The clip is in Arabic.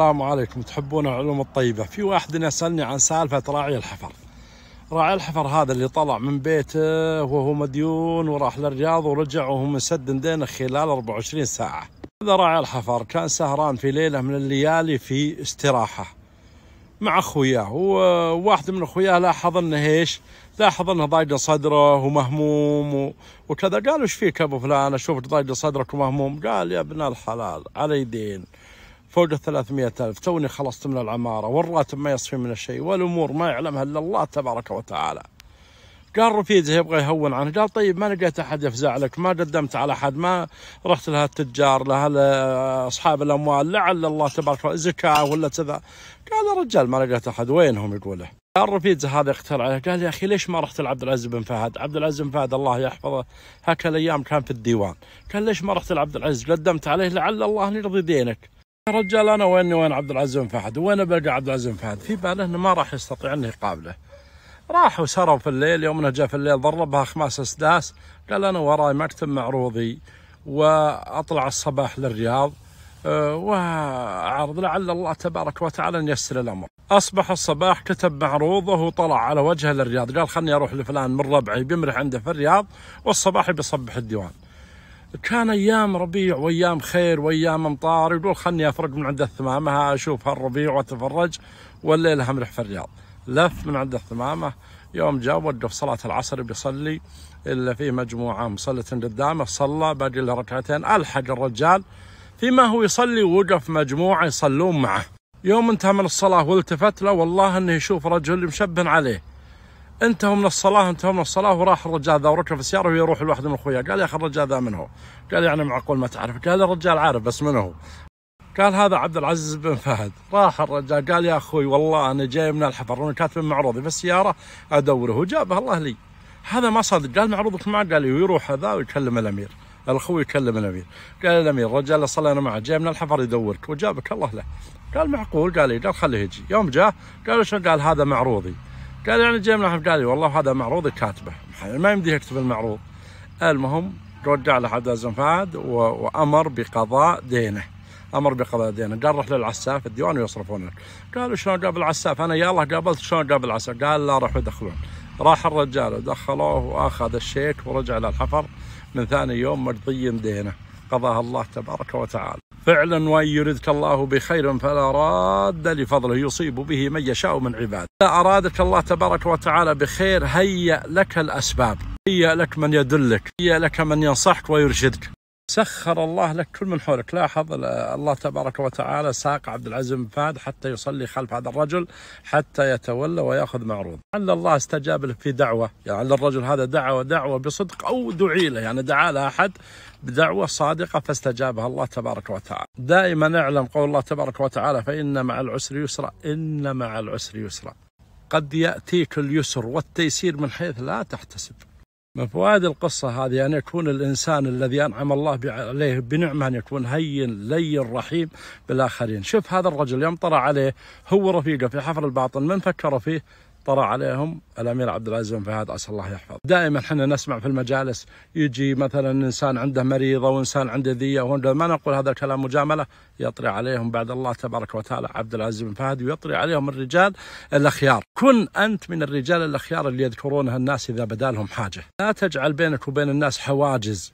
السلام عليكم تحبون العلوم الطيبة في واحد يسألني عن سالفة راعي الحفر راعي الحفر هذا اللي طلع من بيته وهو مديون وراح للرياض ورجع وهو مسد دينه خلال 24 ساعة هذا راعي الحفر كان سهران في ليلة من الليالي في استراحة مع اخوياه وواحد من اخوياه لاحظ انه ايش؟ لاحظ انه ضايق صدره ومهموم و... وكذا قال وش فيك ابو فلان اشوفك ضايق صدرك ومهموم قال يا ابن الحلال علي دين فوق ال 300 ألف توني خلصت من العمارة والراتب ما يصفي من شيء والأمور ما يعلمها إلا الله تبارك وتعالى قال رفيقه يبغى يهون عنه قال طيب ما لقيت احد يفزع لك ما قدمت على احد ما رحت لها التجار لها اصحاب الاموال لعل الله تبارك وتعالى زكاه ولا كذا قال يا رجال ما لقيت احد وينهم يقوله قال رفيد هذا يقتل عليه قال يا اخي ليش ما رحت لعبد العزيز بن فهد عبد العزيز بن فهد الله يحفظه هاك الايام كان في الديوان قال ليش ما رحت لعبد العزيز قدمت عليه لعل الله يرضي دينك يا رجال انا وين وين عبد العزيز بن فهد وين بلقى عبد العزيز بن فهد في باله انه ما راح يستطيع انه يقابله راح وسروا في الليل يوم انه جاء في الليل ضربها خماس اسداس قال انا وراي مكتب معروضي واطلع الصباح للرياض أه، وعرض لعل الله تبارك وتعالى ان ييسر الامر. اصبح الصباح كتب معروضه وطلع على وجهه للرياض، قال خلني اروح لفلان من ربعي بيمرح عنده في الرياض والصباح بيصبح الديوان. كان ايام ربيع وايام خير وايام امطار يقول خلني افرق من عند الثمامه اشوف هالربيع واتفرج والليل رح في الرياض لف من عند الثمامه يوم جاء وقف صلاه العصر بيصلي الا في مجموعه مصلت قدامه صلى باقي له ركعتين الحق الرجال فيما هو يصلي وقف مجموعه يصلون معه يوم انتهى من الصلاه والتفت له والله انه يشوف رجل مشبه عليه انتهوا من الصلاه انتهوا من الصلاه وراح الرجال ذا وركب السياره ويروح الواحد لواحد من اخويا قال يا اخي الرجال ذا من هو؟ قال يعني معقول ما تعرف قال الرجال عارف بس من هو؟ قال هذا عبد العزيز بن فهد راح الرجال قال يا اخوي والله انا جاي من الحفر وانا كاتب معروضي في السياره ادوره وجابه الله لي هذا ما صدق قال معروضك معه قال ويروح هذا ويكلم الامير الاخوي يكلم الامير قال الامير الرجال صلينا معه جاي من الحفر يدورك وجابك الله له قال معقول قال لي قال خليه يجي يوم جاء قالوا شو قال هذا معروضي قال يعني جاي من احمد قال والله هذا معروض كاتبه ما يمديه يكتب المعروض المهم رجع لحد العزيز فهد وامر بقضاء دينه امر بقضاء دينه قال روح للعساف الديوان ويصرفون لك قالوا شلون قابل العساف انا يلا قابلت شلون قابل العساف قال لا روحوا يدخلون راح الرجال ودخلوه واخذ الشيك ورجع للحفر من ثاني يوم مرضي دينه قضاها الله تبارك وتعالى فعلا وان يردك الله بخير فلا راد لفضله يصيب به من يشاء من عباده اذا ارادك الله تبارك وتعالى بخير هيا لك الاسباب هيا لك من يدلك هيا لك من ينصحك ويرشدك سخر الله لك كل من حولك لاحظ الله تبارك وتعالى ساق عبد العزيز بن فهد حتى يصلي خلف هذا الرجل حتى يتولى وياخذ معروض لعل الله استجاب له في دعوه يعني لعل الرجل هذا دعوه دعوه بصدق او دعي له يعني دعا له احد بدعوه صادقه فاستجابها الله تبارك وتعالى دائما اعلم قول الله تبارك وتعالى فان مع العسر يسرا ان مع العسر يسرا قد ياتيك اليسر والتيسير من حيث لا تحتسب من فوائد القصة هذه أن يكون الإنسان الذي أنعم الله عليه بنعمة أن يكون هين لين رحيم بالآخرين شوف هذا الرجل يوم طرأ عليه هو رفيقه في حفر الباطن من فكر فيه طرى عليهم الامير عبد العزيز بن فهد عسى الله يحفظه. دائما احنا نسمع في المجالس يجي مثلا انسان عنده مريضه وانسان عنده ذيه ما نقول هذا الكلام مجامله يطري عليهم بعد الله تبارك وتعالى عبد العزيز بن فهد ويطري عليهم الرجال الاخيار. كن انت من الرجال الاخيار اللي يذكرونها الناس اذا بدالهم حاجه. لا تجعل بينك وبين الناس حواجز